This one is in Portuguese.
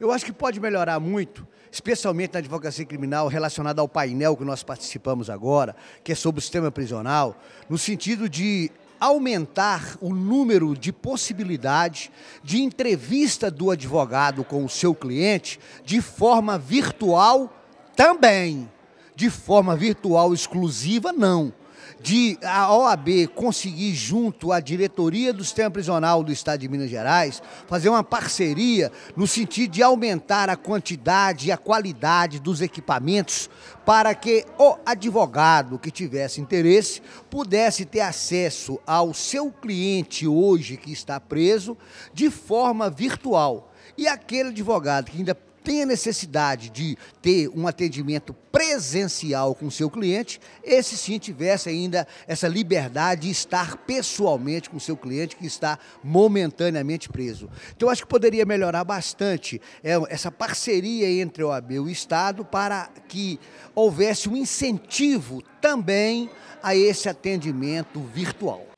Eu acho que pode melhorar muito, especialmente na advocacia criminal relacionada ao painel que nós participamos agora, que é sobre o sistema prisional, no sentido de aumentar o número de possibilidades de entrevista do advogado com o seu cliente de forma virtual também. De forma virtual exclusiva, não de a OAB conseguir, junto à diretoria do sistema prisional do Estado de Minas Gerais, fazer uma parceria no sentido de aumentar a quantidade e a qualidade dos equipamentos para que o advogado que tivesse interesse pudesse ter acesso ao seu cliente hoje que está preso de forma virtual. E aquele advogado que ainda tem a necessidade de ter um atendimento presencial com o seu cliente, esse sim tivesse ainda essa liberdade de estar pessoalmente com o seu cliente que está momentaneamente preso. Então, acho que poderia melhorar bastante é, essa parceria entre o OAB e o Estado para que houvesse um incentivo também a esse atendimento virtual.